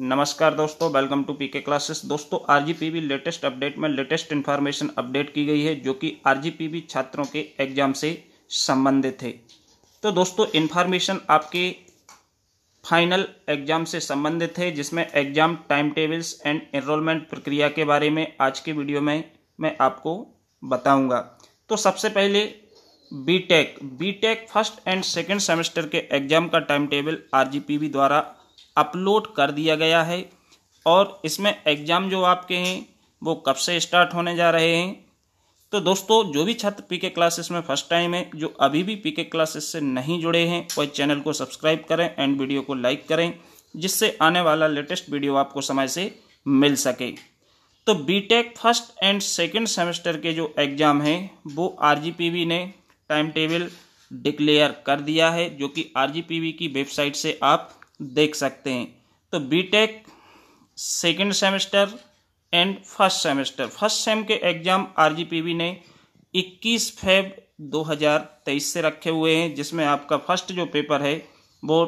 नमस्कार दोस्तों welcome to PK classes दोस्तों आरजीपीबी लेटेस्ट अपडेट में लेटेस्ट इन्फॉर्मेशन अपडेट की गई है जो कि आरजीपीबी छात्रों के एग्जाम से संबंधित है तो दोस्तों इन्फॉर्मेशन आपके फाइनल एग्जाम से संबंधित है जिसमें exam time tables and enrollment प्रक्रिया के बारे में आज के वीडियो में मैं आपको बताऊँगा तो सबसे पहले B tech first and second semester के एग्जाम का टाइम टेबल आर द्वारा अपलोड कर दिया गया है और इसमें एग्ज़ाम जो आपके हैं वो कब से स्टार्ट होने जा रहे हैं तो दोस्तों जो भी छात्र पी के क्लासेस में फर्स्ट टाइम है जो अभी भी पी के क्लासेस से नहीं जुड़े हैं वह चैनल को सब्सक्राइब करें एंड वीडियो को लाइक करें जिससे आने वाला लेटेस्ट वीडियो आपको समय से मिल सके तो BTech first and second semester के जो एग्ज़ाम हैं वो आरजीपीवी ने टाइम टेबल डिक्लेयर कर दिया है जो कि आर की वेबसाइट से आप देख सकते हैं तो BTech second semester and first semester first sem के एग्ज़ाम आरजीपीबी ने 21 फेब 2023 से रखे हुए हैं जिसमें आपका फर्स्ट जो पेपर है वो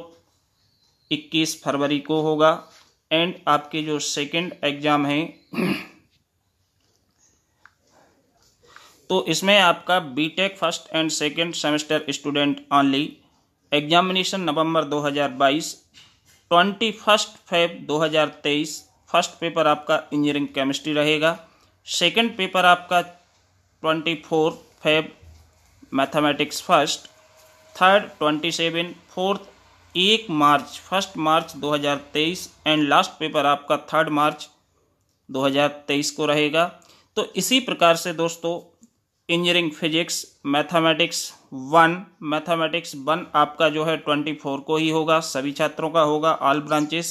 21 फरवरी को होगा एंड आपके जो सेकंड एग्ज़ाम है तो इसमें आपका BTech first and second semester student only examination November 2022 twenty first Feb दो फर्स्ट पेपर आपका इंजीनियरिंग केमिस्ट्री रहेगा सेकंड पेपर आपका twenty four Feb mathematics first third twenty seven fourth एक March first March 2023 and last paper आपका third March 2023 को रहेगा तो इसी प्रकार से दोस्तों engineering physics mathematics one mathematics one आपका जो है ट्वेंटी फोर को ही होगा सभी छात्रों का होगा all branches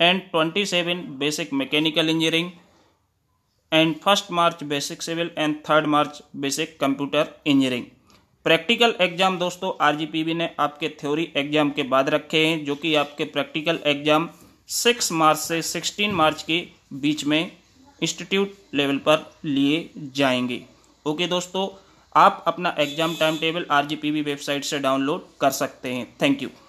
and twenty seven basic mechanical engineering and first March basic civil and third March basic computer engineering practical exam दोस्तों आर ने आपके थ्योरी एग्जाम के बाद रखे हैं जो कि आपके प्रैक्टिकल एग्जाम सिक्स मार्च से सिक्सटीन मार्च के बीच में इंस्टीट्यूट लेवल पर लिए जाएंगे ओके दोस्तों आप अपना exam time table R website से डाउनलोड कर सकते हैं थैंक यू